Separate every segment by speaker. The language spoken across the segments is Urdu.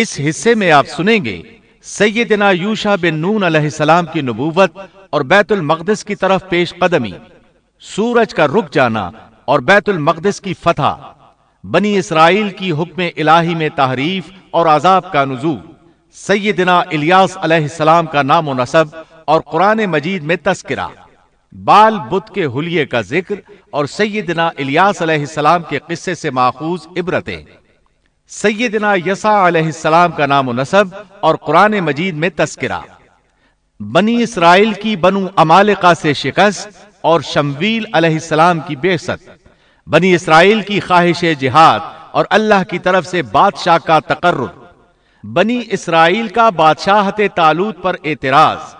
Speaker 1: اس حصے میں آپ سنیں گے سیدنا یوشا بن نون علیہ السلام کی نبوت اور بیت المقدس کی طرف پیش قدمی سورج کا رک جانا اور بیت المقدس کی فتح بنی اسرائیل کی حکم الہی میں تحریف اور عذاب کا نزو سیدنا الیاس علیہ السلام کا نام و نصب اور قرآن مجید میں تذکرہ بال بت کے حلیے کا ذکر اور سیدنا الیاس علیہ السلام کے قصے سے ماخوذ عبرتیں سیدنا یسا علیہ السلام کا نام و نصب اور قرآن مجید میں تذکرہ بنی اسرائیل کی بنو امالقہ سے شکست اور شمویل علیہ السلام کی بے ست بنی اسرائیل کی خواہش جہاد اور اللہ کی طرف سے بادشاہ کا تقرر بنی اسرائیل کا بادشاہت تالوت پر اعتراض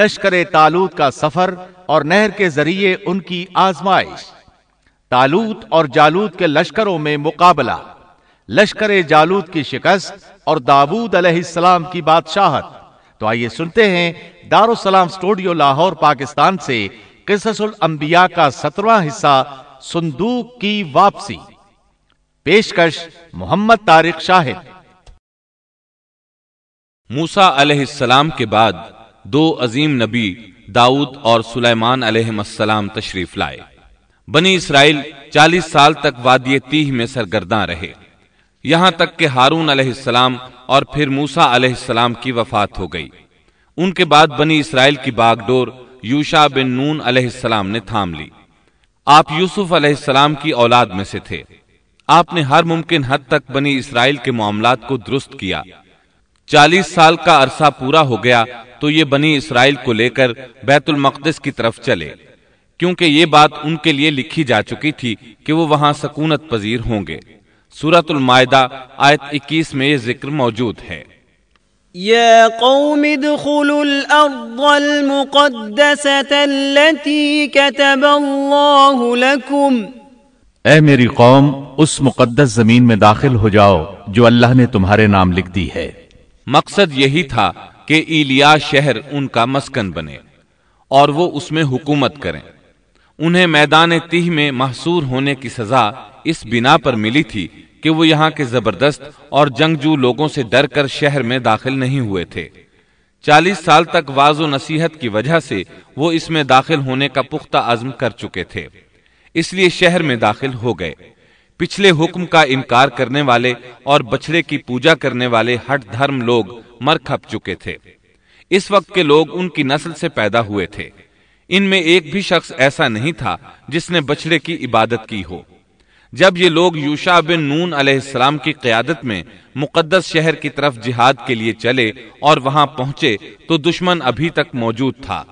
Speaker 1: لشکر تالوت کا سفر اور نہر کے ذریعے ان کی آزمائش تالوت اور جالوت کے لشکروں میں مقابلہ لشکر جالود کی شکست اور داود علیہ السلام کی بادشاہت تو آئیے سنتے ہیں داروسلام سٹوڈیو لاہور پاکستان سے قصص الانبیاء کا سترواں حصہ صندوق کی واپسی پیشکش محمد طارق شاہد
Speaker 2: موسا علیہ السلام کے بعد دو عظیم نبی داؤد اور سلیمان علیہ السلام تشریف لائے بنی اسرائیل چالیس سال تک وادی تیہ میں سرگرداں رہے یہاں تک کہ ہارون علیہ السلام اور پھر موسا علیہ السلام کی وفات ہو گئی ان کے بعد بنی اسرائیل کی باغ ڈور یوشا بن نون علیہ السلام نے تھام لی آپ یوسف علیہ السلام کی اولاد میں سے تھے آپ نے ہر ممکن حد تک بنی اسرائیل کے معاملات کو درست کیا چالیس سال کا عرصہ پورا ہو گیا تو یہ بنی اسرائیل کو لے کر بیت المقدس کی طرف چلے کیونکہ یہ بات ان کے لیے لکھی جا چکی تھی کہ وہ وہاں سکونت پذیر ہوں گے سورت المائدہ آیت اکیس میں یہ ذکر موجود ہے
Speaker 3: قوم
Speaker 1: اے میری قوم اس مقدس زمین میں داخل ہو جاؤ جو اللہ نے تمہارے نام لکھ دی ہے
Speaker 2: مقصد یہی تھا کہ ایلیا شہر ان کا مسکن بنے اور وہ اس میں حکومت کریں انہیں میدان تیہ میں محصور ہونے کی سزا اس بنا پر ملی تھی کہ وہ یہاں کے زبردست اور جنگجو لوگوں سے ڈر کر شہر میں داخل نہیں ہوئے تھے چالیس سال تک واض و نصیحت کی وجہ سے وہ اس میں داخل ہونے کا پختہ عزم کر چکے تھے اس لیے شہر میں داخل ہو گئے پچھلے حکم کا انکار کرنے والے اور بچڑے کی پوجا کرنے والے ہٹ دھرم لوگ مر کھپ چکے تھے اس وقت کے لوگ ان کی نسل سے پیدا ہوئے تھے ان میں ایک بھی شخص ایسا نہیں تھا جس نے بچڑے کی عبادت کی ہو جب یہ لوگ یوشا بن نون علیہ السلام کی قیادت میں مقدس شہر کی طرف جہاد کے لیے چلے اور وہاں پہنچے تو دشمن ابھی تک موجود تھا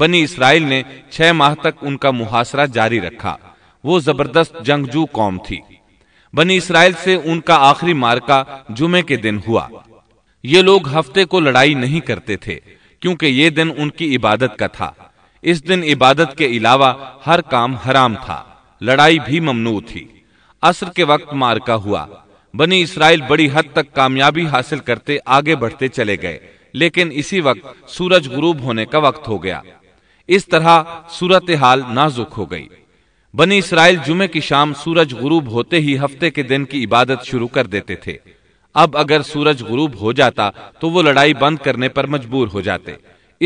Speaker 2: بنی اسرائیل نے چھ ماہ تک ان کا محاصرہ جاری رکھا وہ زبردست جنگجو قوم تھی بنی اسرائیل سے ان کا آخری مارکا جمعے کے دن ہوا یہ لوگ ہفتے کو لڑائی نہیں کرتے تھے کیونکہ یہ دن ان کی عبادت کا تھا اس دن عبادت کے علاوہ ہر کام حرام تھا لڑائی بھی ممنوع تھی عصر کے وقت مارکا ہوا بنی اسرائیل بڑی حد تک کامیابی حاصل کرتے آگے بڑھتے چلے گئے لیکن اسی وقت سورج غروب ہونے کا وقت ہو گیا اس طرح صورتحال نازک ہو گئی بنی اسرائیل جمعے کی شام سورج غروب ہوتے ہی ہفتے کے دن کی عبادت شروع کر دیتے تھے اب اگر سورج غروب ہو جاتا تو وہ لڑائی بند کرنے پر مجبور ہو جاتے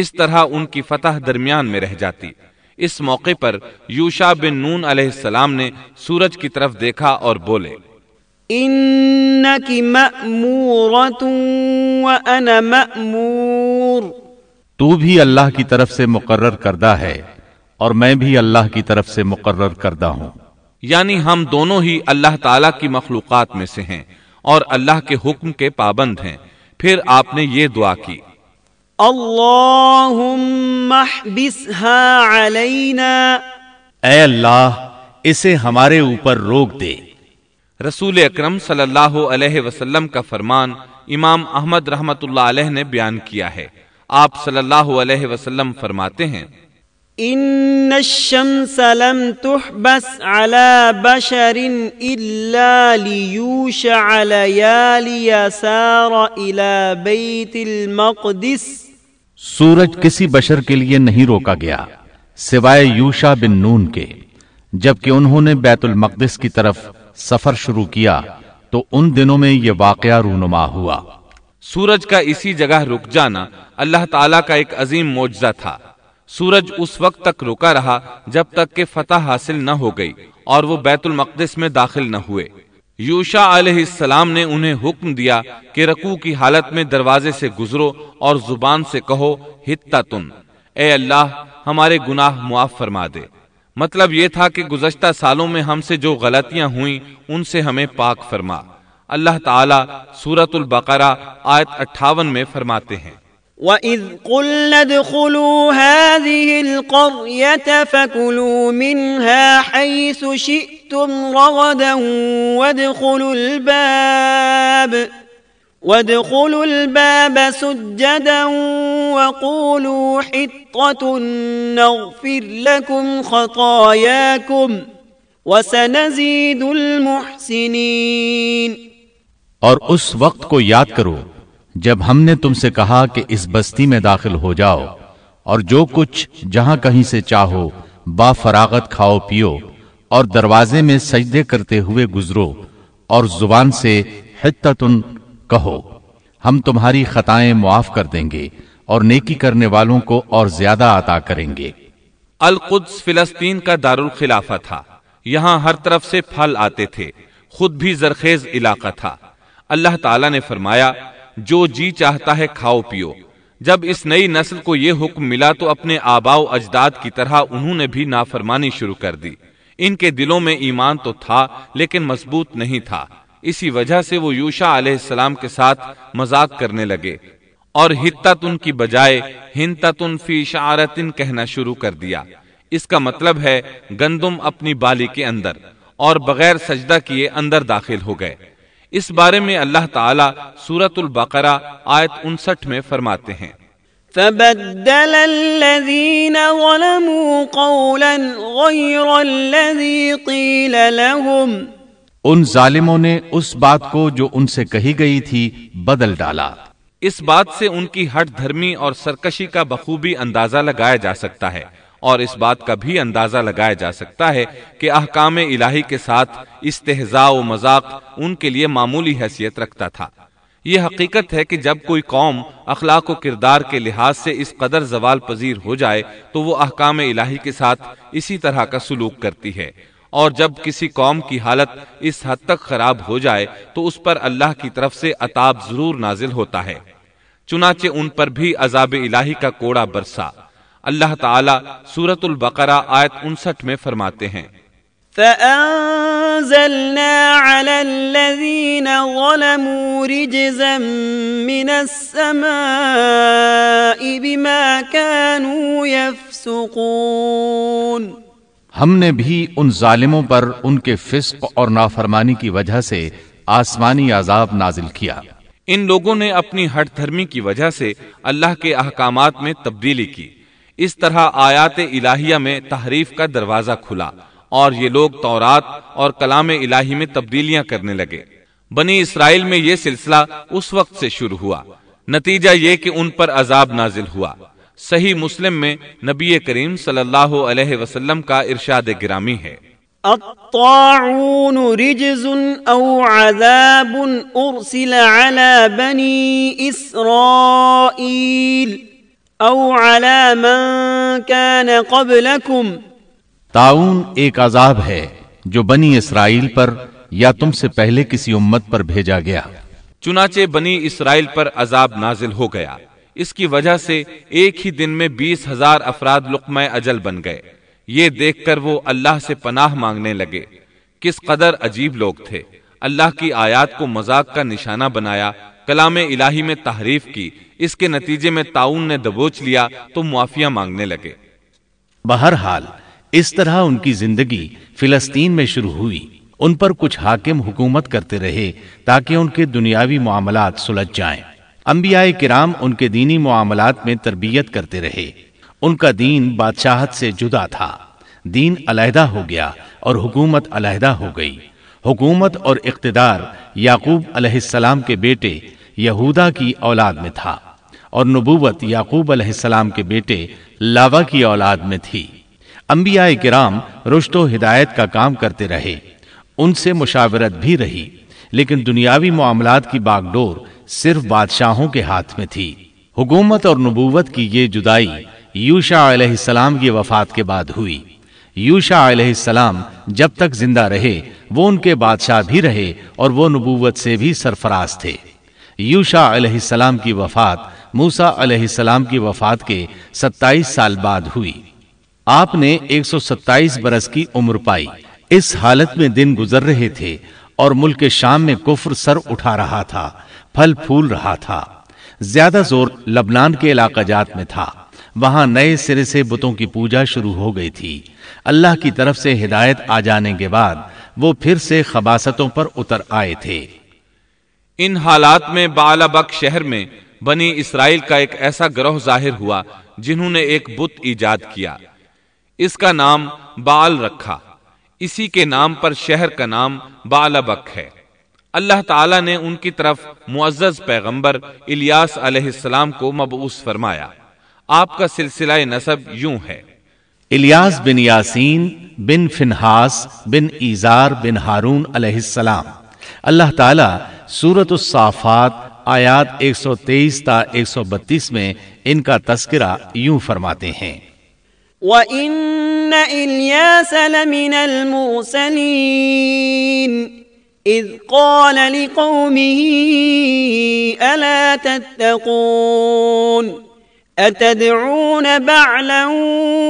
Speaker 2: اس طرح ان کی فتح درمیان میں رہ جاتی اس موقع پر یوشا بن نون علیہ السلام نے سورج کی طرف دیکھا اور بولے
Speaker 1: تو بھی اللہ کی طرف سے مقرر کردہ ہے اور میں بھی اللہ کی طرف سے مقرر کردہ ہوں
Speaker 2: یعنی ہم دونوں ہی اللہ تعالی کی مخلوقات میں سے ہیں اور اللہ کے حکم کے پابند ہیں پھر آپ نے یہ دعا کی
Speaker 3: اللہم احبسها علینا
Speaker 2: اے اللہ اسے
Speaker 1: ہمارے اوپر روک
Speaker 2: دے رسول اکرم صلی اللہ علیہ وسلم کا فرمان امام احمد رحمت اللہ علیہ نے بیان کیا ہے آپ صلی اللہ علیہ وسلم فرماتے ہیں
Speaker 3: ان الشمس لم تحبس على بشر الا ليوشع ليالي سار الى بيت المقدس
Speaker 1: سورج کسی بشر کے لیے نہیں روکا گیا سوائے یوشا بن نون کے جبکہ انہوں نے بیت المقدس کی طرف سفر شروع کیا تو ان دنوں میں یہ واقعہ رونما ہوا
Speaker 2: سورج کا اسی جگہ رک جانا اللہ تعالی کا ایک عظیم معجزہ تھا سورج اس وقت تک رکا رہا جب تک کہ فتح حاصل نہ ہو گئی اور وہ بیت المقدس میں داخل نہ ہوئے یوشا علیہ السلام نے انہیں حکم دیا کہ رکو کی حالت میں دروازے سے گزرو اور زبان سے کہو ہتہ تن اے اللہ ہمارے گناہ معاف فرما دے مطلب یہ تھا کہ گزشتہ سالوں میں ہم سے جو غلطیاں ہوئیں ان سے ہمیں پاک فرما اللہ تعالی سورت البقرہ آیت اٹھاون میں فرماتے ہیں
Speaker 3: وإذ قلنا ادخلوا هذه القرية فكلوا منها حيث شئتم رغدا وادخلوا الباب وادخلوا الباب سجدا وقولوا حطة نغفر لكم خطاياكم وسنزيد المحسنين
Speaker 1: اور اس وقت کو یاد کرو جب ہم نے تم سے کہا کہ اس بستی میں داخل ہو جاؤ اور جو کچھ جہاں کہیں سے چاہو با فراغت کھاؤ پیو اور دروازے میں سجدے کرتے ہوئے گزرو اور زبان سے حتتن کہو ہم تمہاری خطائیں معاف کر دیں گے اور نیکی کرنے والوں کو اور زیادہ عطا کریں
Speaker 2: گے القدس فلسطین کا دارالخلافہ تھا یہاں ہر طرف سے پھل آتے تھے خود بھی زرخیز علاقہ تھا اللہ تعالی نے فرمایا جو جی چاہتا ہے کھاؤ پیو جب اس نئی نسل کو یہ حکم ملا تو اپنے آبا اجداد کی طرح انہوں نے بھی نافرمانی شروع کر دی ان کے دلوں میں ایمان تو تھا لیکن مضبوط نہیں تھا اسی وجہ سے وہ یوشا علیہ السلام کے ساتھ مذاق کرنے لگے اور ہتا ان کی بجائے فی شعارتن کہنا شروع کر دیا اس کا مطلب ہے گندم اپنی بالی کے اندر اور بغیر سجدہ کیے اندر داخل ہو گئے اس بارے میں اللہ تعالیٰ سورت البقرہ آیت انسٹھ میں فرماتے ہیں فبدل
Speaker 3: ظلموا قولا
Speaker 1: لهم ان ظالموں نے اس بات کو جو ان سے کہی گئی تھی بدل ڈالا
Speaker 2: اس بات سے ان کی ہٹ دھرمی اور سرکشی کا بخوبی اندازہ لگایا جا سکتا ہے اور اس بات کا بھی اندازہ لگایا جا سکتا ہے کہ احکام الہی کے ساتھ استحزا و مذاق ان کے لیے معمولی حیثیت رکھتا تھا یہ حقیقت ہے کہ جب کوئی قوم اخلاق و کردار کے لحاظ سے اس قدر زوال پذیر ہو جائے تو وہ احکام الہی کے ساتھ اسی طرح کا سلوک کرتی ہے اور جب کسی قوم کی حالت اس حد تک خراب ہو جائے تو اس پر اللہ کی طرف سے عطاب ضرور نازل ہوتا ہے چنانچہ ان پر بھی عذاب الہی کا کوڑا برسا اللہ تعالیٰ سورت البقرہ آیت انسٹھ میں فرماتے ہیں
Speaker 1: ہم نے بھی ان ظالموں پر ان کے فسق اور نافرمانی کی وجہ سے آسمانی عذاب نازل کیا
Speaker 2: ان لوگوں نے اپنی ہٹ دھرمی کی وجہ سے اللہ کے احکامات میں تبدیلی کی اس طرح آیات الہیہ میں تحریف کا دروازہ کھلا اور یہ لوگ تورات اور کلام الہی میں تبدیلیاں کرنے لگے بنی اسرائیل میں یہ سلسلہ اس وقت سے شروع ہوا نتیجہ یہ کہ ان پر عذاب نازل ہوا صحیح مسلم میں نبی کریم صلی اللہ علیہ وسلم کا ارشاد گرامی ہے
Speaker 3: رجز او عذاب ارسل علی او على من کان قبلکم
Speaker 1: تعاون ایک عذاب ہے جو بنی اسرائیل پر یا تم سے پہلے کسی امت پر بھیجا گیا
Speaker 2: چنانچہ بنی اسرائیل پر عذاب نازل ہو گیا اس کی وجہ سے ایک ہی دن میں بیس ہزار افراد لقمہ اجل بن گئے یہ دیکھ کر وہ اللہ سے پناہ مانگنے لگے کس قدر عجیب لوگ تھے اللہ کی آیات کو مذاق کا نشانہ بنایا کلام الہی میں تحریف کی اس کے نتیجے میں تعاون نے دبوچ لیا تو معافیہ مانگنے
Speaker 1: لگے بہرحال اس طرح ان کی زندگی فلسطین میں شروع ہوئی ان پر کچھ حاکم حکومت کرتے رہے تاکہ ان کے دنیاوی معاملات سلجھ جائیں انبیاء کرام ان کے دینی معاملات میں تربیت کرتے رہے ان کا دین بادشاہت سے جدا تھا دین علیحدہ ہو گیا اور حکومت علیحدہ ہو گئی حکومت اور اقتدار یعقوب علیہ السلام کے بیٹے یہودا کی اولاد میں تھا اور نبوت یعقوب علیہ السلام کے بیٹے لاوا کی اولاد میں تھی انبیاء کرام رشت و ہدایت کا کام کرتے رہے ان سے مشاورت بھی رہی لیکن دنیاوی معاملات کی باغ ڈور صرف بادشاہوں کے ہاتھ میں تھی حکومت اور نبوت کی یہ جدائی یوشا علیہ السلام کی وفات کے بعد ہوئی یوشا علیہ السلام جب تک زندہ رہے وہ ان کے بادشاہ بھی رہے اور وہ نبوت سے بھی سرفراز تھے یوشا علیہ السلام کی وفات موسا علیہ السلام کی وفات کے ستائیس سال بعد ہوئی آپ نے ایک سو ستائیس برس کی عمر پائی اس حالت میں دن گزر رہے تھے اور ملک کے شام میں کفر سر اٹھا رہا تھا پھل پھول رہا تھا زیادہ زور لبنان کے علاقہ جات میں تھا وہاں نئے سرے سے بتوں کی پوجا شروع ہو گئی تھی اللہ کی طرف سے ہدایت آ جانے کے بعد وہ پھر سے خباستوں پر اتر آئے تھے ان حالات میں بالا
Speaker 2: بک شہر میں بنی اسرائیل کا ایک ایسا گروہ ظاہر ہوا جنہوں نے ایک بت ایجاد کیا اس کا نام بال رکھا اسی کے نام پر شہر کا نام بالا بک ہے اللہ تعالیٰ نے ان کی طرف معزز پیغمبر الیاس علیہ السلام کو مبعوث فرمایا آپ کا سلسلہ نصب یوں ہے
Speaker 1: الیاس بن یاسین بن فنحاس بن ایزار بن ہارون علیہ السلام اللہ تعالیٰ सूरत الصافات आयात 123 ता 132 ان کا تذکرہ یوں فرماتے ہیں
Speaker 3: وَإِنَّ إِلْيَاسَ لَمِنَ الْمُرْسَلِينَ إِذْ قَالَ لِقَوْمِهِ أَلَا تَتَّقُونَ أَتَدْعُونَ بَعْلًا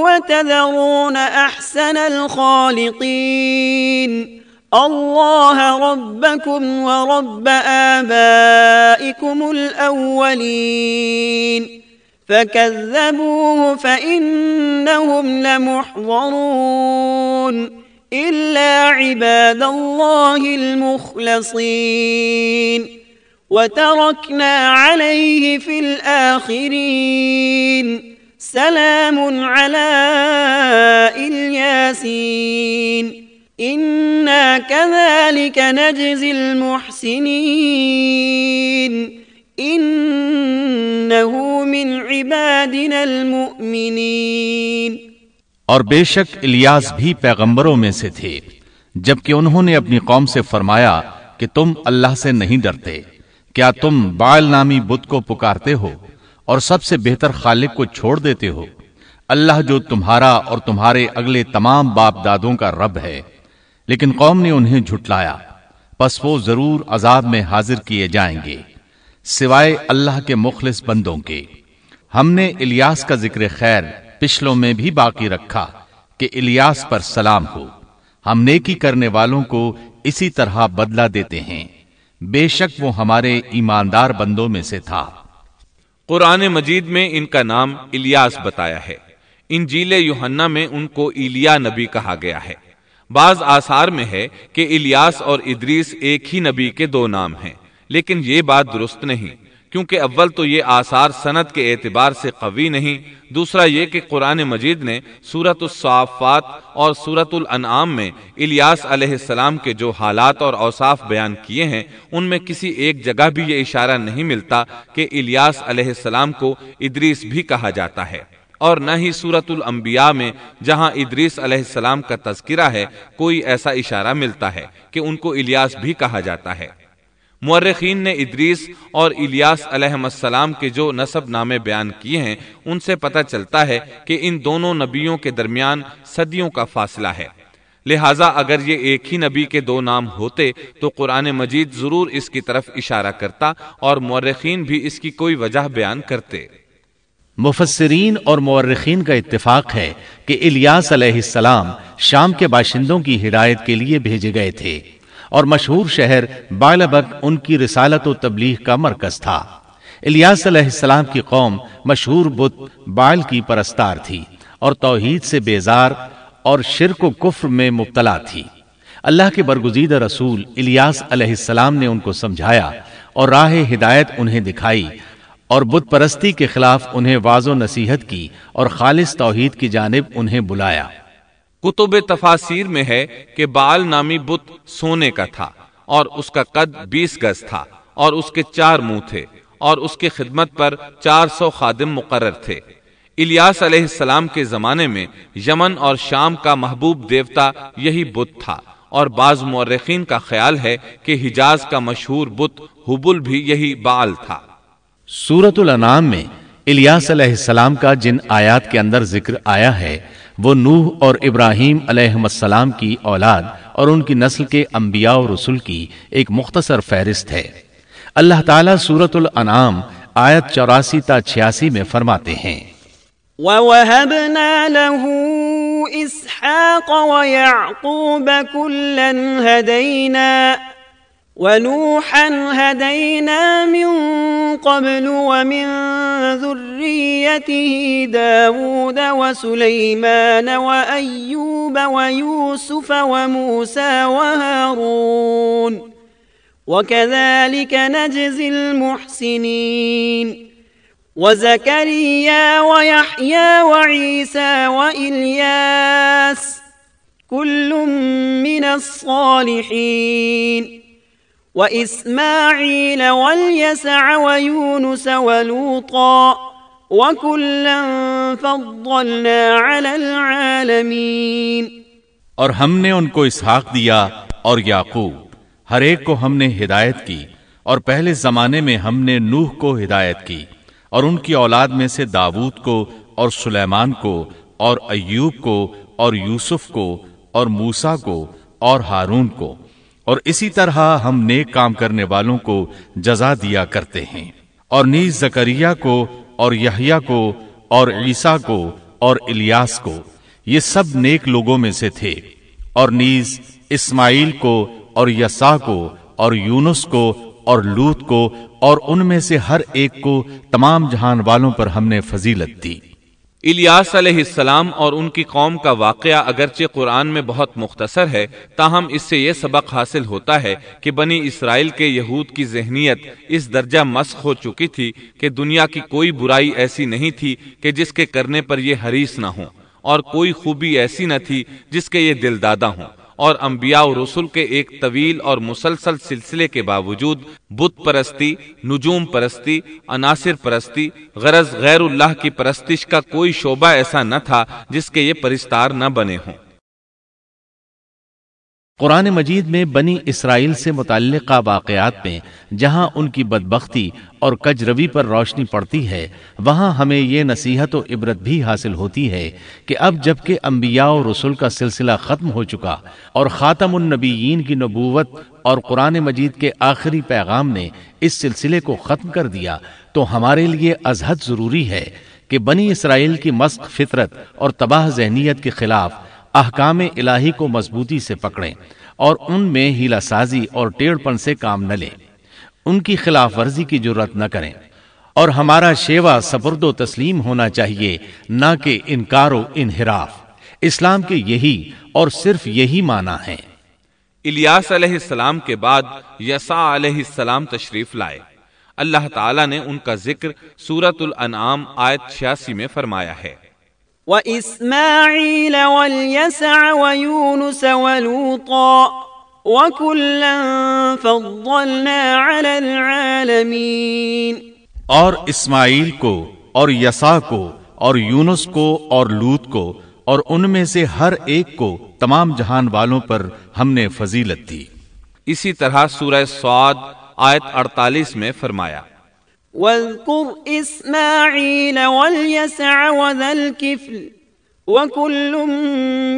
Speaker 3: وَتَذَرُونَ أَحْسَنَ الْخَالِقِينَ الله ربكم ورب آبائكم الأولين فكذبوه فإنهم لمحضرون إلا عباد الله المخلصين وتركنا عليه في الآخرين سلام على الياسين إنا كذلك نجزي المحسنين إنه من عبادنا المؤمنين
Speaker 1: اور بے شک الیاس بھی پیغمبروں میں سے تھے جبکہ انہوں نے اپنی قوم سے فرمایا کہ تم اللہ سے نہیں ڈرتے کیا تم بال نامی بت کو پکارتے ہو اور سب سے بہتر خالق کو چھوڑ دیتے ہو اللہ جو تمہارا اور تمہارے اگلے تمام باپ دادوں کا رب ہے لیکن قوم نے انہیں جھٹلایا پس وہ ضرور عذاب میں حاضر کیے جائیں گے سوائے اللہ کے مخلص بندوں کے ہم نے الیاس کا ذکر خیر پچھلوں میں بھی باقی رکھا کہ الیاس پر سلام ہو ہم نیکی کرنے والوں کو اسی طرح بدلہ دیتے ہیں بے شک وہ ہمارے ایماندار بندوں میں سے تھا
Speaker 2: قرآن مجید میں ان کا نام الیاس بتایا ہے انجیل یوحنا یوہنا میں ان کو ایلیا نبی کہا گیا ہے بعض آثار میں ہے کہ الیاس اور ادریس ایک ہی نبی کے دو نام ہیں لیکن یہ بات درست نہیں کیونکہ اول تو یہ آثار سنت کے اعتبار سے قوی نہیں دوسرا یہ کہ قرآن مجید نے صورت الصافات اور صورت الانعام میں الیاس علیہ السلام کے جو حالات اور اوصاف بیان کیے ہیں ان میں کسی ایک جگہ بھی یہ اشارہ نہیں ملتا کہ الیاس علیہ السلام کو ادریس بھی کہا جاتا ہے اور نہ ہی صورت الانبیاء میں جہاں ادریس علیہ السلام کا تذکرہ ہے کوئی ایسا اشارہ ملتا ہے کہ ان کو الیاس بھی کہا جاتا ہے مورخین نے ادریس اور الیاس علیہ السلام کے جو نصب نامے بیان کیے ہیں ان سے پتہ چلتا ہے کہ ان دونوں نبیوں کے درمیان صدیوں کا فاصلہ ہے لہٰذا اگر یہ ایک ہی نبی کے دو نام ہوتے تو قرآن مجید ضرور اس کی طرف اشارہ کرتا اور مورخین بھی اس کی کوئی وجہ بیان کرتے
Speaker 1: مفسرین اور مورخین کا اتفاق ہے کہ الیاس علیہ السلام شام کے باشندوں کی ہدایت کے لیے بھیجے گئے تھے اور مشہور شہر بالبک ان کی رسالت و تبلیغ کا مرکز تھا الیاس علیہ السلام کی قوم مشہور بت بال کی پرستار تھی اور توحید سے بیزار اور شرک و کفر میں مبتلا تھی اللہ کے برگزیدہ رسول الیاس علیہ السلام نے ان کو سمجھایا اور راہ ہدایت انہیں دکھائی اور بت پرستی کے خلاف انہیں واض و نصیحت کی اور خالص توحید کی جانب انہیں بلایا
Speaker 2: کتب تفاسیر میں ہے کہ بال نامی بت سونے کا تھا اور اس کا قد بیس گز تھا اور اس کے چار منہ تھے اور اس کی خدمت پر چار سو خادم مقرر تھے الیاس علیہ السلام کے زمانے میں یمن اور شام کا محبوب دیوتا یہی بت تھا اور بعض مورخین کا خیال ہے کہ حجاز کا مشہور بت حبل بھی یہی بال
Speaker 1: تھا سورت الانعام میں الیاس علیہ السلام کا جن آیات کے اندر ذکر آیا ہے وہ نوح اور ابراہیم علیہ السلام کی اولاد اور ان کی نسل کے انبیاء و رسول کی ایک مختصر فہرست ہے اللہ تعالیٰ سورت الانعام آیت چوراسی تا چھیاسی میں فرماتے ہیں
Speaker 3: وَوَهَبْنَا لَهُ إِسْحَاقَ وَيَعْقُوبَ كُلًّا هَدَيْنَا ونوحا هدينا من قبل ومن ذريته داود وسليمان وأيوب ويوسف وموسى وهارون وكذلك نجزي المحسنين وزكريا ويحيى وعيسى وإلياس كل من الصالحين اور
Speaker 1: ہم نے ان کو اسحاق دیا اور یاقوب ہر ایک کو ہم نے ہدایت کی اور پہلے زمانے میں ہم نے نوح کو ہدایت کی اور ان کی اولاد میں سے داوود کو اور سلیمان کو اور ایوب کو اور یوسف کو اور موسا کو اور ہارون کو اور اسی طرح ہم نیک کام کرنے والوں کو جزا دیا کرتے ہیں اور نیز زکریہ کو اور یحیا کو اور عیسیٰ کو اور الیاس کو یہ سب نیک لوگوں میں سے تھے اور نیز اسماعیل کو اور یسا کو اور یونس کو اور لوت کو اور ان میں سے ہر ایک کو تمام جہان والوں پر ہم نے فضیلت دی
Speaker 2: الیاس علیہ السلام اور ان کی قوم کا واقعہ اگرچہ قرآن میں بہت مختصر ہے تاہم اس سے یہ سبق حاصل ہوتا ہے کہ بنی اسرائیل کے یہود کی ذہنیت اس درجہ مسخ ہو چکی تھی کہ دنیا کی کوئی برائی ایسی نہیں تھی کہ جس کے کرنے پر یہ حریص نہ ہوں اور کوئی خوبی ایسی نہ تھی جس کے یہ دلدادہ ہوں اور انبیاء و رسول کے ایک طویل اور مسلسل سلسلے کے باوجود بت پرستی نجوم پرستی عناصر پرستی غرض غیر اللہ کی پرستش کا کوئی شعبہ ایسا نہ تھا جس کے یہ پرستار نہ بنے
Speaker 1: ہوں قرآن مجید میں بنی اسرائیل سے متعلقہ واقعات میں جہاں ان کی بدبختی اور کجروی پر روشنی پڑتی ہے وہاں ہمیں یہ نصیحت و عبرت بھی حاصل ہوتی ہے کہ اب جب کہ امبیا و رسول کا سلسلہ ختم ہو چکا اور خاتم النبیین کی نبوت اور قرآن مجید کے آخری پیغام نے اس سلسلے کو ختم کر دیا تو ہمارے لیے ازہد ضروری ہے کہ بنی اسرائیل کی مسق فطرت اور تباہ ذہنیت کے خلاف احکام الہی کو مضبوطی سے پکڑیں اور ان میں ہیلا سازی اور پن سے کام نہ لیں ان کی خلاف ورزی کی جرت نہ کریں اور ہمارا شیوا سبرد و تسلیم ہونا چاہیے نہ کہ انکار و انحراف اسلام کے یہی اور صرف یہی معنی ہے
Speaker 2: الیاس علیہ السلام کے بعد یسا علیہ السلام تشریف لائے اللہ تعالیٰ نے ان کا ذکر سورت الانعام آیت 86 میں فرمایا ہے
Speaker 3: وإسماعيل واليسع ويونس ولوطا وكلا فضلنا على العالمين
Speaker 1: اور اسماعیل کو اور یسا کو اور یونس کو اور لوت کو اور ان میں سے ہر ایک کو تمام جہان والوں پر ہم نے فضیلت دی
Speaker 2: اسی طرح سورہ سعاد آیت 48 میں فرمایا
Speaker 3: واذكر إسماعيل واليسع وذا الكفل وكل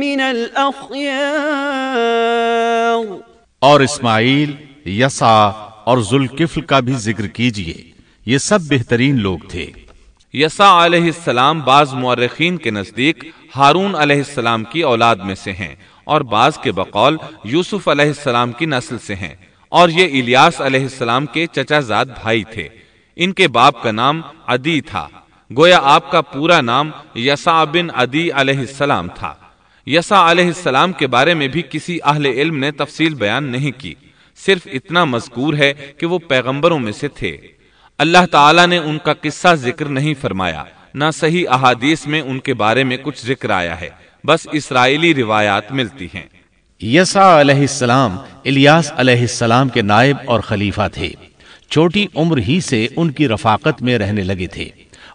Speaker 3: من الأخيار
Speaker 1: اور اسماعیل یسا اور ذوالکفل کا بھی ذکر کیجئے یہ سب بہترین لوگ تھے
Speaker 2: یسا علیہ السلام بعض مورخین کے نزدیک ہارون علیہ السلام کی اولاد میں سے ہیں اور بعض کے بقول یوسف علیہ السلام کی نسل سے ہیں اور یہ الیاس علیہ السلام کے چچا زاد بھائی تھے ان کے باپ کا نام عدی تھا گویا آپ کا پورا نام یسا بن عدی علیہ السلام تھا یسا علیہ السلام کے بارے میں بھی کسی اہل علم نے تفصیل بیان نہیں کی صرف اتنا مذکور ہے کہ وہ پیغمبروں میں سے تھے اللہ تعالیٰ نے ان کا قصہ ذکر نہیں فرمایا نہ صحیح احادیث میں ان کے بارے میں کچھ ذکر آیا ہے بس اسرائیلی روایات ملتی ہیں
Speaker 1: یسا علیہ السلام الیاس علیہ السلام کے نائب اور خلیفہ تھے چھوٹی عمر ہی سے ان کی رفاقت میں رہنے لگے تھے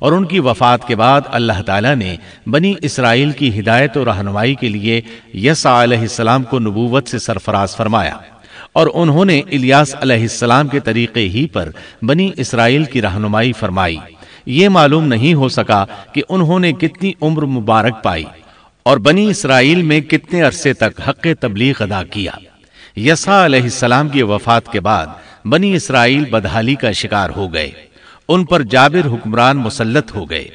Speaker 1: اور ان کی وفات کے بعد اللہ تعالیٰ نے بنی اسرائیل کی ہدایت و رہنمائی کے لیے یسا علیہ السلام کو نبوت سے سرفراز فرمایا اور انہوں نے الیاس علیہ السلام کے طریقے ہی پر بنی اسرائیل کی رہنمائی فرمائی یہ معلوم نہیں ہو سکا کہ انہوں نے کتنی عمر مبارک پائی اور بنی اسرائیل میں کتنے عرصے تک حق تبلیغ ادا کیا یسا علیہ السلام کی وفات کے بعد بنی اسرائیل بدحالی کا شکار ہو گئے ان پر جابر حکمران مسلط ہو گئے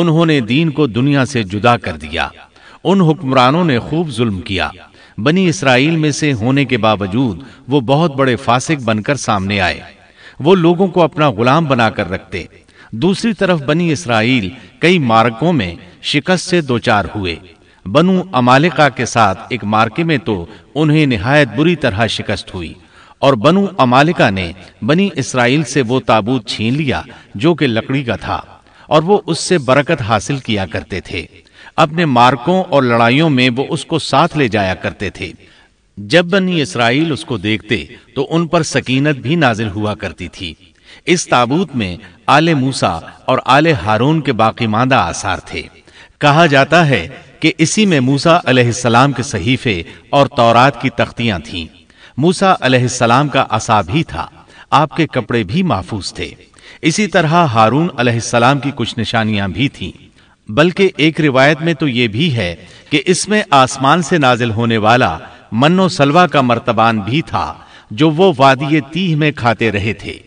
Speaker 1: انہوں نے دین کو دنیا سے جدا کر دیا ان حکمرانوں نے خوب ظلم کیا بنی اسرائیل میں سے ہونے کے باوجود وہ بہت بڑے فاسق بن کر سامنے آئے وہ لوگوں کو اپنا غلام بنا کر رکھتے دوسری طرف بنی اسرائیل کئی مارکوں میں شکست سے دوچار ہوئے بنو امالکا کے ساتھ ایک مارکے میں تو انہیں نہایت بری طرح شکست ہوئی اور بنو امالکہ نے بنی اسرائیل سے وہ تابوت چھین لیا جو کہ لکڑی کا تھا اور وہ اس سے برکت حاصل کیا کرتے تھے اپنے مارکوں اور لڑائیوں میں وہ اس کو ساتھ لے جایا کرتے تھے جب بنی اسرائیل اس کو دیکھتے تو ان پر سکینت بھی نازل ہوا کرتی تھی اس تابوت میں آل موسا اور آل ہارون کے باقی ماندہ آثار تھے کہا جاتا ہے کہ اسی میں موسا علیہ السلام کے صحیفے اور تورات کی تختیاں تھیں موسا علیہ السلام کا عصا بھی تھا آپ کے کپڑے بھی محفوظ تھے اسی طرح ہارون علیہ السلام کی کچھ نشانیاں بھی تھیں بلکہ ایک روایت میں تو یہ بھی ہے کہ اس میں آسمان سے نازل ہونے والا من و سلوا کا مرتبان بھی تھا جو وہ وادی تیہ میں کھاتے رہے تھے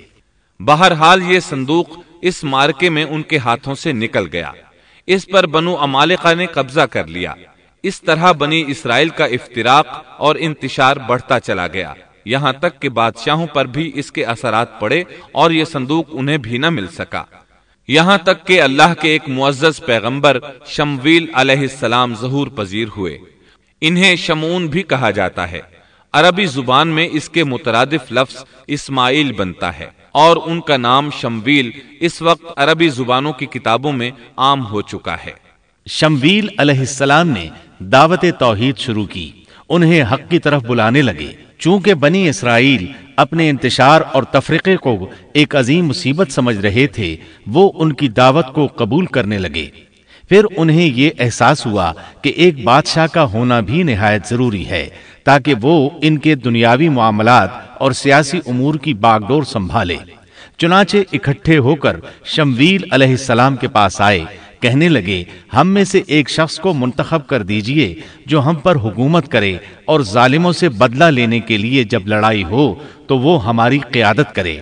Speaker 1: بہرحال یہ
Speaker 2: صندوق اس مارکے میں ان کے ہاتھوں سے نکل گیا اس پر بنو امالکا نے قبضہ کر لیا اس طرح بنی اسرائیل کا افتراق اور انتشار بڑھتا چلا گیا یہاں تک کہ بادشاہوں پر بھی اس کے اثرات پڑے اور یہ صندوق انہیں بھی نہ مل سکا یہاں تک کہ اللہ کے ایک معزز پیغمبر شمویل علیہ السلام ظہور پذیر ہوئے انہیں شمون بھی کہا جاتا ہے عربی زبان میں اس کے مترادف لفظ اسماعیل بنتا ہے اور ان کا نام شمویل اس وقت عربی زبانوں کی کتابوں میں عام ہو چکا ہے
Speaker 1: شمویل علیہ السلام نے دعوت توحید شروع کی انہیں حق کی طرف بلانے لگے چونکہ بنی اسرائیل اپنے انتشار اور تفرقے کو ایک عظیم مصیبت سمجھ رہے تھے وہ ان کی دعوت کو قبول کرنے لگے پھر انہیں یہ احساس ہوا کہ ایک بادشاہ کا ہونا بھی نہایت ضروری ہے تاکہ وہ ان کے دنیاوی معاملات اور سیاسی امور کی باگ ڈور سنبھالے چنانچہ اکٹھے ہو کر شمویل علیہ السلام کے پاس آئے کہنے لگے ہم میں سے ایک شخص کو منتخب کر دیجئے جو ہم پر حکومت کرے اور ظالموں سے بدلہ لینے کے لیے جب لڑائی ہو تو وہ ہماری قیادت کرے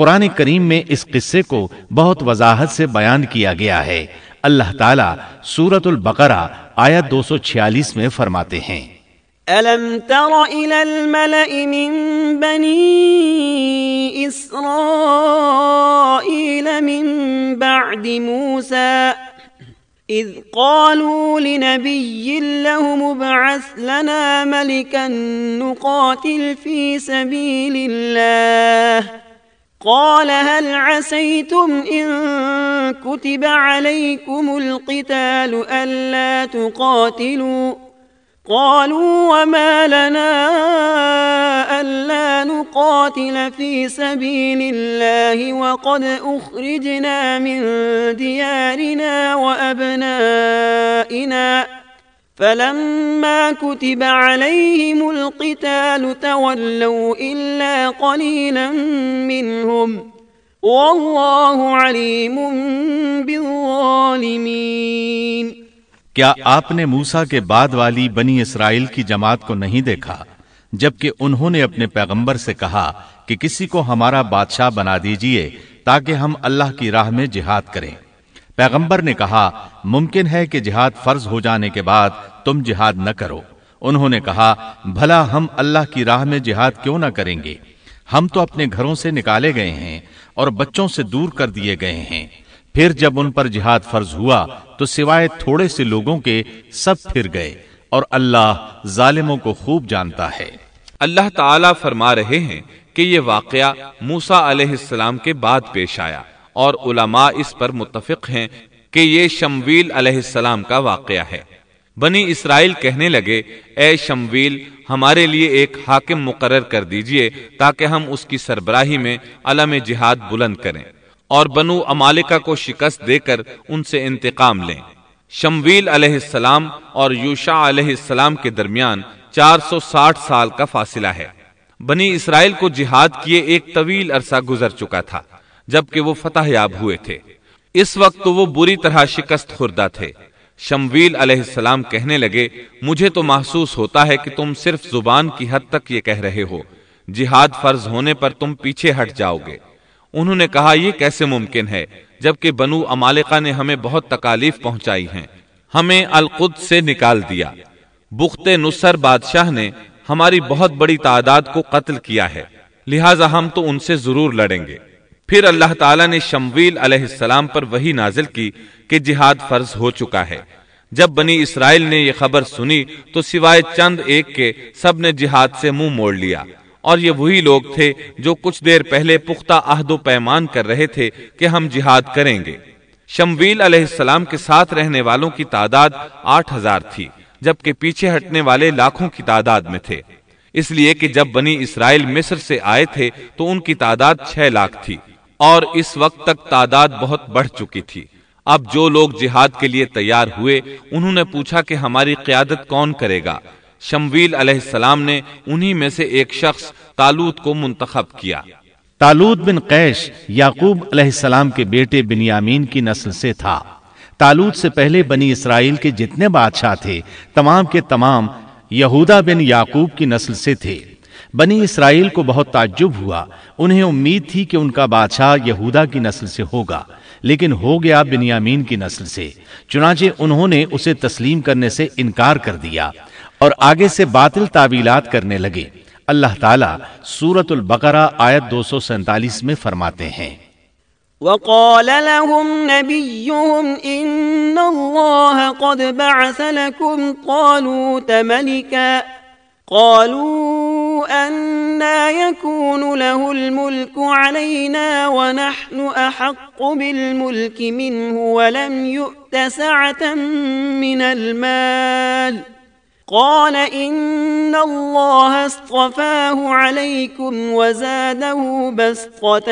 Speaker 1: قرآن کریم میں اس قصے کو بہت وضاحت سے بیان کیا گیا ہے اللہ تعالیٰ سورت البقرہ آیا دو سو چھیالیس میں فرماتے ہیں
Speaker 3: أَلَمْ تَرَ إِلَى بَنِي إِسْرَائِيلَ بَعْدِ إذ قالوا لنبي له ابعث لنا ملكا نقاتل في سبيل الله قال هل عسيتم إن كتب عليكم القتال ألا تقاتلوا قالوا وما لنا ألا نقاتل في سبيل الله وقد أخرجنا من ديارنا وأبنائنا فلما كتب عليهم القتال تولوا إلا قليلا منهم والله عليم بالظالمين
Speaker 1: کیا آپ نے موسا کے بعد والی بنی اسرائیل کی جماعت کو نہیں دیکھا جبکہ انہوں نے اپنے پیغمبر سے کہا کہ کسی کو ہمارا بادشاہ بنا دیجئے تاکہ ہم اللہ کی راہ میں جہاد کریں پیغمبر نے کہا ممکن ہے کہ جہاد فرض ہو جانے کے بعد تم جہاد نہ کرو انہوں نے کہا بھلا ہم اللہ کی راہ میں جہاد کیوں نہ کریں گے ہم تو اپنے گھروں سے نکالے گئے ہیں اور بچوں سے دور کر دیے گئے ہیں پھر جب ان پر جہاد فرض ہوا تو سوائے تھوڑے سے لوگوں کے سب پھر گئے اور اللہ ظالموں کو خوب جانتا ہے
Speaker 2: اللہ تعالیٰ فرما رہے ہیں کہ یہ واقعہ موسا علیہ السلام کے بعد پیش آیا اور علماء اس پر متفق ہیں کہ یہ شمویل علیہ السلام کا واقعہ ہے بنی اسرائیل کہنے لگے اے شمویل ہمارے لیے ایک حاکم مقرر کر دیجئے تاکہ ہم اس کی سربراہی میں علم جہاد بلند کریں اور بنو امالکہ کو شکست دے کر ان سے انتقام لیں شمویل علیہ السلام اور یوشا علیہ السلام کے درمیان چار سو ساٹھ سال کا فاصلہ ہے بنی اسرائیل کو جہاد کیے ایک طویل عرصہ گزر چکا تھا جبکہ وہ فتح یاب ہوئے تھے اس وقت تو وہ بری طرح شکست خوردہ تھے شمویل علیہ السلام کہنے لگے مجھے تو محسوس ہوتا ہے کہ تم صرف زبان کی حد تک یہ کہہ رہے ہو جہاد فرض ہونے پر تم پیچھے ہٹ جاؤ گے انہوں نے کہا یہ کیسے ممکن ہے جبکہ بنو امالکا نے ہمیں بہت تکالیف پہنچائی ہیں ہمیں القد سے نکال دیا بخت نصر بادشاہ نے ہماری بہت بڑی تعداد کو قتل کیا ہے لہٰذا ہم تو ان سے ضرور لڑیں گے پھر اللہ تعالیٰ نے شمویل علیہ السلام پر وہی نازل کی کہ جہاد فرض ہو چکا ہے جب بنی اسرائیل نے یہ خبر سنی تو سوائے چند ایک کے سب نے جہاد سے منہ مو موڑ لیا اور یہ وہی لوگ تھے جو کچھ دیر پہلے پختہ عہد و پیمان کر رہے تھے کہ ہم جہاد کریں گے شمویل علیہ السلام کے ساتھ رہنے والوں کی تعداد آٹھ ہزار تھی جبکہ پیچھے ہٹنے والے لاکھوں کی تعداد میں تھے اس لیے کہ جب بنی اسرائیل مصر سے آئے تھے تو ان کی تعداد چھ لاکھ تھی اور اس وقت تک تعداد بہت بڑھ چکی تھی اب جو لوگ جہاد کے لیے تیار ہوئے انہوں نے پوچھا کہ ہماری قیادت کون کرے گا شمویل علیہ السلام نے انہی میں سے ایک شخص
Speaker 1: تالوت کو منتخب کیا تالوت بن قیش یعقوب علیہ السلام کے بیٹے بنیامین کی نسل سے تھا تالوت سے پہلے بنی اسرائیل کے جتنے بادشاہ تھے تمام کے تمام یہودا بن یعقوب کی نسل سے تھے بنی اسرائیل کو بہت تعجب ہوا انہیں امید تھی کہ ان کا بادشاہ یہودا کی نسل سے ہوگا لیکن ہو گیا بنیامین کی نسل سے چنانچہ انہوں نے اسے تسلیم کرنے سے انکار کر دیا और आगे से बातिल तावीलात करने लगे अल्लाह ताला सूरत बकरा आयत दो میں فرماتے ہیں
Speaker 3: وقال لهم نبيهم إن الله قد بعث لكم طالوت ملكا قالوا أنا يكون له الملك علينا ونحن أحق بالملك منه ولم يؤت سعة من المال ۖ قال الله اصطفاه عليكم وزاده بسطة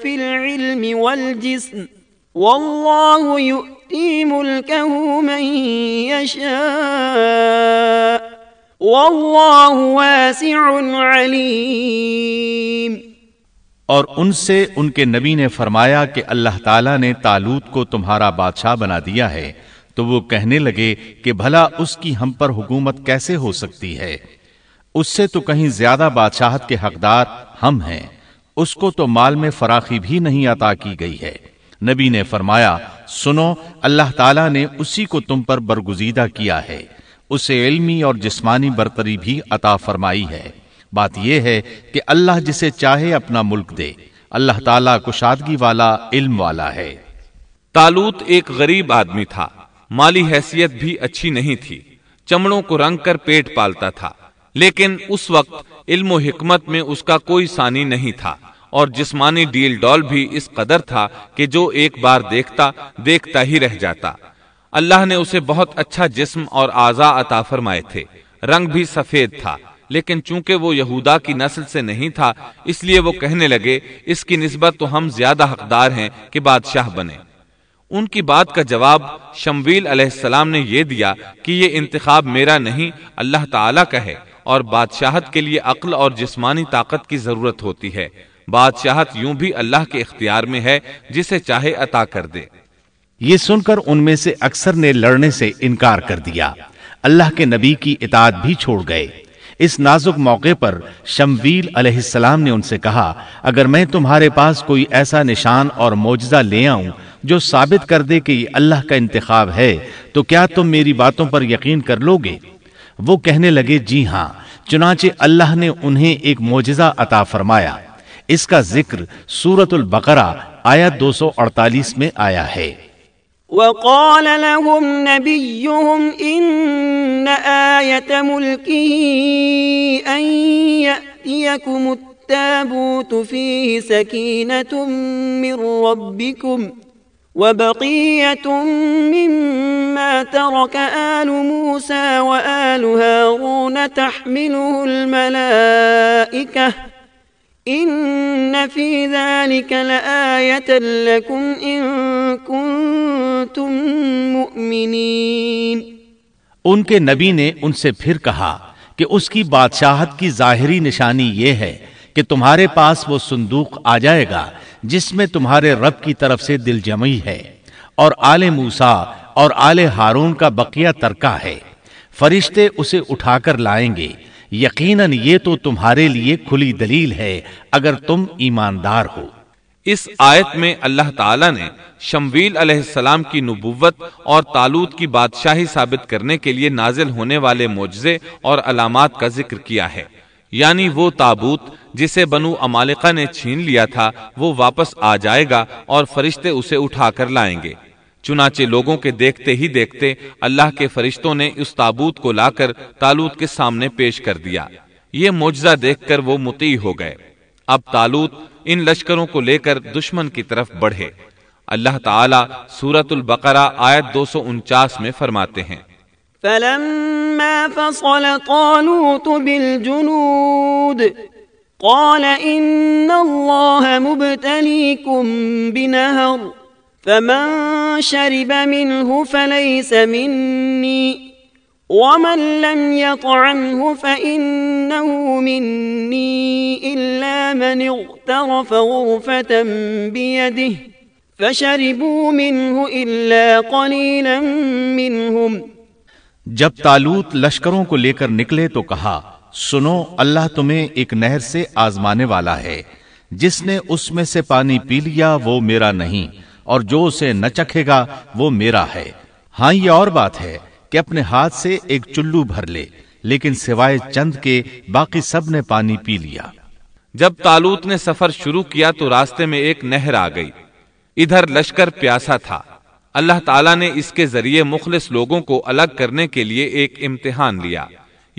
Speaker 3: في العلم والجسم والله والله يؤتي ملكه من يشاء واسع عليم
Speaker 1: اور ان سے ان کے نبی نے فرمایا کہ اللہ تعالیٰ نے تالوت کو تمہارا بادشاہ بنا دیا ہے تو وہ کہنے لگے کہ بھلا اس کی ہم پر حکومت کیسے ہو سکتی ہے اس سے تو کہیں زیادہ بادشاہت کے حقدار ہم ہیں اس کو تو مال میں فراخی بھی نہیں عطا کی گئی ہے نبی نے فرمایا سنو اللہ تعالیٰ نے اسی کو تم پر برگزیدہ کیا ہے اسے علمی اور جسمانی برتری بھی عطا فرمائی ہے بات یہ ہے کہ اللہ جسے چاہے اپنا ملک دے اللہ تعالیٰ کشادگی والا علم والا ہے تالوت ایک غریب آدمی تھا مالی حیثیت بھی
Speaker 2: اچھی نہیں تھی چمڑوں کو رنگ کر پیٹ پالتا تھا لیکن اس وقت علم و حکمت میں اس کا کوئی ثانی نہیں تھا اور جسمانی ڈیل ڈال بھی اس قدر تھا کہ جو ایک بار دیکھتا دیکھتا ہی رہ جاتا اللہ نے اسے بہت اچھا جسم اور اعضا عطا فرمائے تھے رنگ بھی سفید تھا لیکن چونکہ وہ یہودا کی نسل سے نہیں تھا اس لیے وہ کہنے لگے اس کی نسبت تو ہم زیادہ حقدار ہیں کہ بادشاہ بنے ان کی بات کا جواب شمویل علیہ السلام نے یہ دیا کہ یہ انتخاب میرا نہیں اللہ تعالیٰ کا ہے اور بادشاہت کے لیے عقل اور جسمانی طاقت کی ضرورت ہوتی ہے بادشاہت یوں بھی اللہ کے اختیار میں ہے جسے چاہے عطا کر دے
Speaker 1: یہ سن کر ان میں سے اکثر نے لڑنے سے انکار کر دیا اللہ کے نبی کی اطاعت بھی چھوڑ گئے اس نازک موقع پر شمویل علیہ السلام نے ان سے کہا اگر میں تمہارے پاس کوئی ایسا نشان اور معجزہ لے آؤں جو ثابت کر دے کہ یہ اللہ کا انتخاب ہے تو کیا تم میری باتوں پر یقین کر لو گے وہ کہنے لگے جی ہاں چنانچہ اللہ نے انہیں ایک موجزہ عطا فرمایا اس کا ذکر سورت البقرہ آیا دو سو اڑتالیس میں آیا ہے
Speaker 3: وقال لهم نبيهم إن آية ملكه أن يأتيكم التابوت فيه سكينة من ربكم وبقية مما ترك آل موسى وآل هارون تحمله الملائكة ان
Speaker 1: کے نبی نے ان سے پھر کہا کہ اس کی بادشاہت کی ظاہری نشانی یہ ہے کہ تمہارے پاس وہ صندوق آ جائے گا جس میں تمہارے رب کی طرف سے دل جمعی ہے اور آل موسا اور آل ہارون کا بقیہ ترکہ ہے فرشتے اسے اٹھا کر لائیں گے یقیناً یہ تو تمہارے لیے کھلی دلیل ہے اگر تم ایماندار ہو اس آیت میں اللہ
Speaker 2: تعالی نے شمویل علیہ السلام کی نبوت اور تالوت کی بادشاہی ثابت کرنے کے لیے نازل ہونے والے معجزے اور علامات کا ذکر کیا ہے یعنی وہ تابوت جسے بنو امالکا نے چھین لیا تھا وہ واپس آ جائے گا اور فرشتے اسے اٹھا کر لائیں گے چنانچہ لوگوں کے دیکھتے ہی دیکھتے اللہ کے فرشتوں نے اس تابوت کو لا کر تالوت کے سامنے پیش کر دیا یہ موجزہ دیکھ کر وہ متی ہو گئے اب تالوت ان لشکروں کو لے کر دشمن کی طرف بڑھے اللہ تعالیٰ سورت البقرہ آیت دو سو انچاس میں فرماتے ہیں
Speaker 3: فلما فصل طالوت بالجنود قال ان اللہ مبتلیکم بنہر فمن شرب منه فليس مني ومن لم يطعمه فإنه مني إلا من اغترف غرفة بيده فشربوا منه إلا قليلا منهم
Speaker 1: جب تالوت لشکروں کو لے کر نکلے تو کہا سنو اللہ تمہیں ایک نہر سے آزمانے والا ہے جس نے اس میں سے پانی پی لیا وہ میرا نہیں اور جو اسے نہ چکھے گا وہ میرا ہے ہاں یہ اور بات ہے کہ اپنے ہاتھ سے ایک چلو بھر لے لیکن سوائے چند کے باقی سب نے پانی پی لیا جب تالوت نے سفر شروع کیا تو راستے میں ایک نہر آ گئی
Speaker 2: ادھر لشکر پیاسا تھا اللہ تعالیٰ نے اس کے ذریعے مخلص لوگوں کو الگ کرنے کے لیے ایک امتحان لیا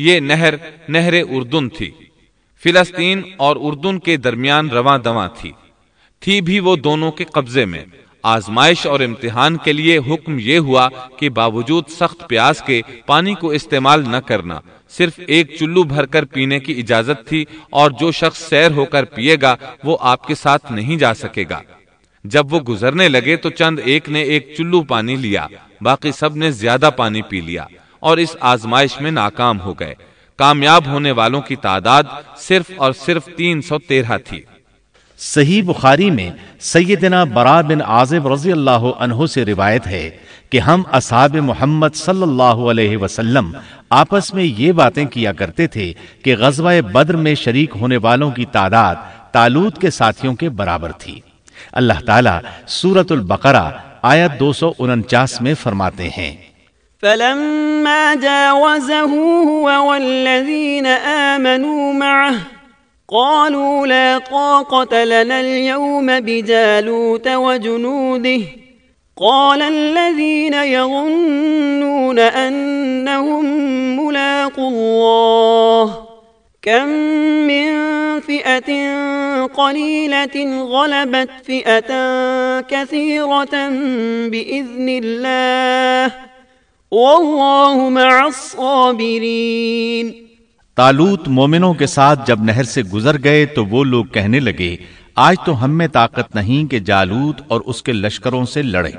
Speaker 2: یہ نہر نہر اردن تھی فلسطین اور اردن کے درمیان رواں دواں تھی تھی بھی وہ دونوں کے قبضے میں آزمائش اور امتحان کے لیے حکم یہ ہوا کہ باوجود سخت پیاس کے پانی کو استعمال نہ کرنا صرف ایک چلو بھر کر پینے کی اجازت تھی اور جو شخص سیر ہو کر پیے گا وہ آپ کے ساتھ نہیں جا سکے گا جب وہ گزرنے لگے تو چند ایک نے ایک چلو پانی لیا باقی سب نے زیادہ پانی پی لیا اور اس آزمائش میں ناکام ہو گئے کامیاب ہونے والوں کی تعداد صرف اور صرف تین سو تیرہ تھی
Speaker 1: صحیح بخاری میں سیدنا برا بن عازب رضی اللہ عنہ سے روایت ہے کہ ہم اصحاب محمد صلی اللہ علیہ وسلم آپس میں یہ باتیں کیا کرتے تھے کہ غزوہ بدر میں شریک ہونے والوں کی تعداد تالوت کے ساتھیوں کے برابر تھی اللہ تعالیٰ سورت البقرہ آیت دو سو انچاس میں فرماتے ہیں
Speaker 3: قالوا لا طاقة لنا اليوم بجالوت وجنوده قال الذين يظنون أنهم ملاقوا الله كم من فئة قليلة غلبت فئة كثيرة بإذن الله والله مع الصابرين
Speaker 1: تالوت مومنوں کے ساتھ جب نہر سے گزر گئے تو وہ لوگ کہنے لگے آج تو ہم میں طاقت نہیں کہ جالوت اور اس کے لشکروں سے لڑے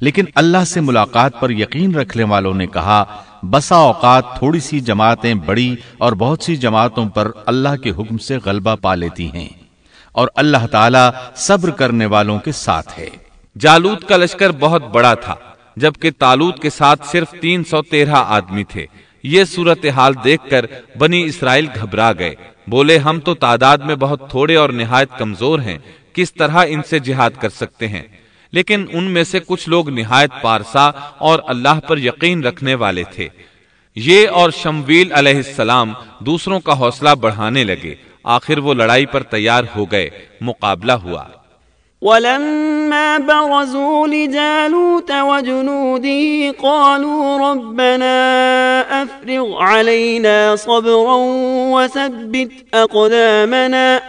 Speaker 1: لیکن اللہ سے ملاقات پر یقین رکھنے والوں نے کہا بسا اوقات تھوڑی سی جماعتیں بڑی اور بہت سی جماعتوں پر اللہ کے حکم سے غلبہ پا لیتی ہیں اور اللہ تعالی صبر کرنے والوں کے ساتھ ہے
Speaker 2: جالوت کا لشکر بہت بڑا تھا جبکہ تالوت کے ساتھ صرف تین سو تیرہ آدمی تھے یہ صورتحال دیکھ کر بنی اسرائیل گھبرا گئے بولے ہم تو تعداد میں بہت تھوڑے اور نہایت کمزور ہیں کس طرح ان سے جہاد کر سکتے ہیں لیکن ان میں سے کچھ لوگ نہایت پارسا اور اللہ پر یقین رکھنے والے تھے یہ اور شمویل علیہ السلام دوسروں کا حوصلہ بڑھانے لگے آخر وہ لڑائی پر تیار ہو گئے مقابلہ ہوا
Speaker 3: ولما برزوا لجالوت وجنوده قالوا ربنا افرغ علينا صبرا وثبت اقدامنا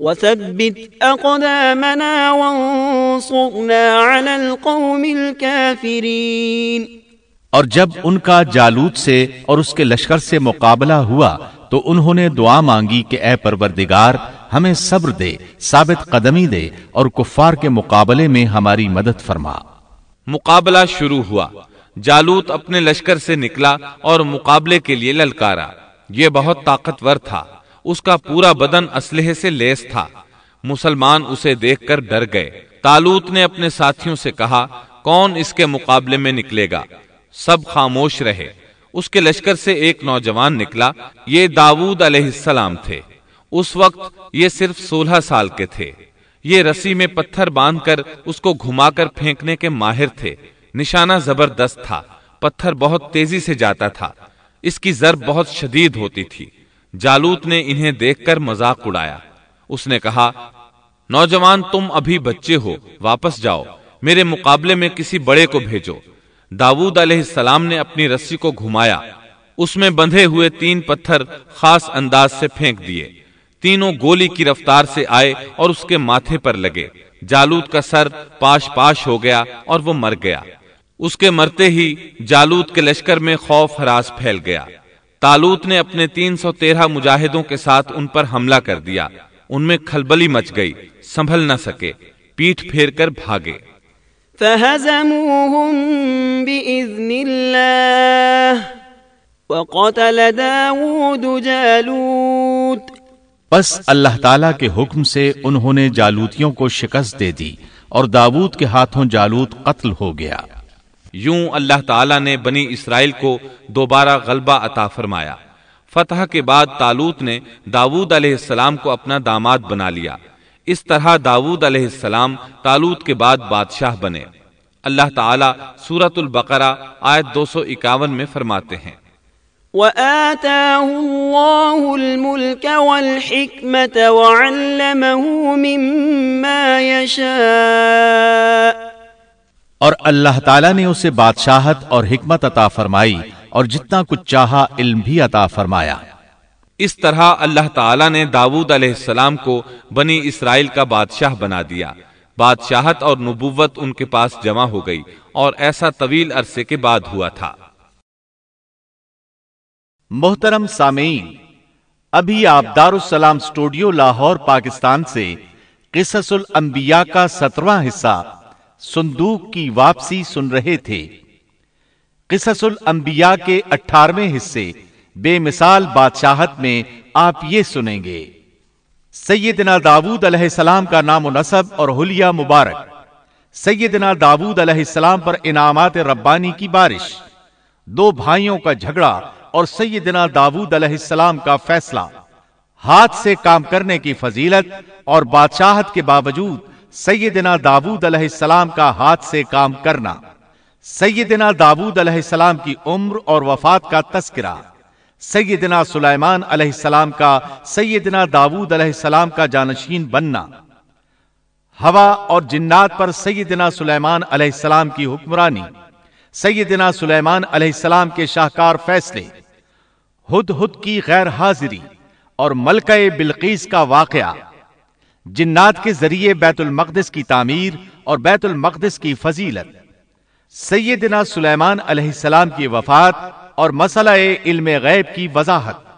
Speaker 3: وثبت اقدامنا وانصرنا على القوم الكافرين
Speaker 1: ان کا جالوت سے اور اس کے لشکر سے مقابلہ ہوا تو انہوں نے دعا مانگی کہ اے پروردگار ہمیں صبر دے ثابت قدمی دے اور کفار کے مقابلے میں ہماری مدد فرما
Speaker 2: مقابلہ شروع ہوا جالوت اپنے لشکر سے نکلا اور مقابلے کے لیے للکارا یہ بہت طاقتور تھا اس کا پورا بدن اسلحے سے لیس تھا مسلمان اسے دیکھ کر ڈر گئے تالوت نے اپنے ساتھیوں سے کہا کون اس کے مقابلے میں نکلے گا سب خاموش رہے اس کے لشکر سے ایک نوجوان نکلا یہ داود علیہ السلام تھے اس وقت یہ صرف سولہ سال کے تھے یہ رسی میں پتھر باندھ کر کر اس کو گھما پھینکنے کے ماہر تھے نشانہ زبردست تھا پتھر بہت تیزی سے جاتا تھا اس کی ضرب بہت شدید ہوتی تھی جالوت نے انہیں دیکھ کر مذاق اڑایا اس نے کہا نوجوان تم ابھی بچے ہو واپس جاؤ میرے مقابلے میں کسی بڑے کو بھیجو داود علیہ السلام نے اپنی رسی کو گھمایا اس میں بندھے ہوئے تین پتھر خاص انداز سے پھینک دیے تینوں گولی کی رفتار سے آئے اور اس کے ماتھے پر لگے جالود کا سر پاش پاش ہو گیا اور وہ مر گیا اس کے مرتے ہی جالود کے لشکر میں خوف ہراس پھیل گیا تالوت نے اپنے تین سو تیرہ مجاہدوں کے ساتھ ان پر حملہ کر دیا ان میں کھلبلی مچ گئی سنبھل نہ سکے پیٹ پھیر کر بھاگے
Speaker 3: فهزموهم بإذن الله وقتل داود جالوت
Speaker 1: اللہ تعالیٰ کے حکم سے انہوں نے جالوتیوں کو شکست دے دی اور داود کے ہاتھوں جالوت قتل ہو گیا
Speaker 2: یوں اللہ تعالیٰ نے بنی اسرائیل کو دوبارہ غلبہ عطا فرمایا فتح کے بعد تالوت نے داود علیہ السلام کو اپنا داماد بنا لیا اس طرح داود علیہ السلام تالوت کے بعد بادشاہ بنے اللہ تعالیٰ سورت البقرہ آیت دو سو اکاون میں فرماتے ہیں
Speaker 1: اور اللہ تعالیٰ نے اسے بادشاہت اور حکمت عطا فرمائی اور جتنا کچھ چاہا علم بھی عطا فرمایا
Speaker 2: اس طرح اللہ تعالیٰ نے داود علیہ السلام کو بنی اسرائیل کا بادشاہ بنا دیا بادشاہت اور نبوت ان کے پاس جمع ہو گئی اور ایسا طویل عرصے کے بعد ہوا تھا
Speaker 1: محترم سامعین ابھی آپ دار السلام اسٹوڈیو لاہور پاکستان سے قصص الانبیاء کا سترواں حصہ صندوق کی واپسی سن رہے تھے قصص الانبیاء کے اٹھارویں حصے بے مثال بادشاہت میں آپ یہ سنیں گے سیدنا داود علیہ السلام کا نام و نصب اور حلیہ مبارک سیدنا داود علیہ السلام پر انعامات ربانی کی بارش دو بھائیوں کا جھگڑا اور سیدنا داود علیہ السلام کا فیصلہ ہاتھ سے کام کرنے کی فضیلت اور بادشاہت کے باوجود سیدنا داود علیہ السلام کا ہاتھ سے کام کرنا سیدنا داود علیہ السلام کی عمر اور وفات کا تذکرہ سیدنا سلیمان علیہ السلام کا سیدنا داود علیہ السلام کا جانشین بننا ہوا اور جنات پر سیدنا سلیمان علیہ السلام کی حکمرانی سیدنا سلیمان علیہ السلام کے شاہکار فیصلے ہد ہد کی غیر حاضری اور ملکہ بلقیس کا واقعہ جنات کے ذریعے بیت المقدس کی تعمیر اور بیت المقدس کی فضیلت سیدنا سلیمان علیہ السلام کی وفات اور مسئلہ علم غیب کی وضاحت